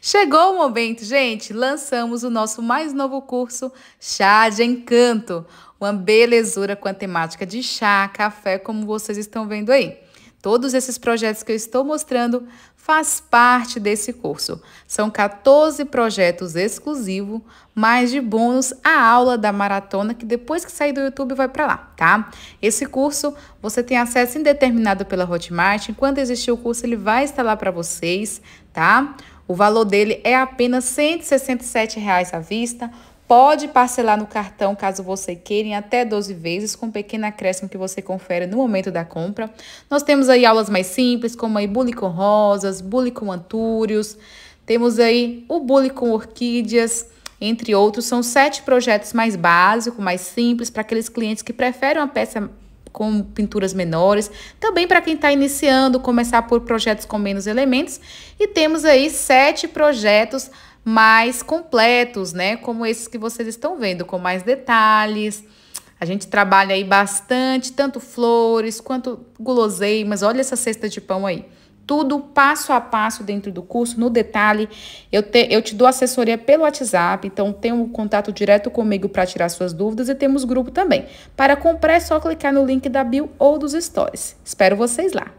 Chegou o momento, gente! Lançamos o nosso mais novo curso Chá de Encanto. Uma belezura com a temática de chá, café, como vocês estão vendo aí. Todos esses projetos que eu estou mostrando faz parte desse curso. São 14 projetos exclusivos, mais de bônus a aula da maratona que depois que sair do YouTube vai para lá, tá? Esse curso você tem acesso indeterminado pela Hotmart. Enquanto existir o curso, ele vai estar lá para vocês, tá? O valor dele é apenas R$ 167,00 à vista. Pode parcelar no cartão caso você queira em até 12 vezes, com um pequeno acréscimo que você confere no momento da compra. Nós temos aí aulas mais simples, como aí bule com rosas, bule com antúrios, temos aí o bule com orquídeas, entre outros. São sete projetos mais básicos, mais simples, para aqueles clientes que preferem uma peça com pinturas menores, também para quem está iniciando, começar por projetos com menos elementos. E temos aí sete projetos mais completos, né? Como esses que vocês estão vendo, com mais detalhes. A gente trabalha aí bastante, tanto flores quanto guloseimas. Olha essa cesta de pão aí tudo passo a passo dentro do curso, no detalhe. Eu te, eu te dou assessoria pelo WhatsApp, então tem um contato direto comigo para tirar suas dúvidas e temos grupo também. Para comprar é só clicar no link da bio ou dos stories. Espero vocês lá.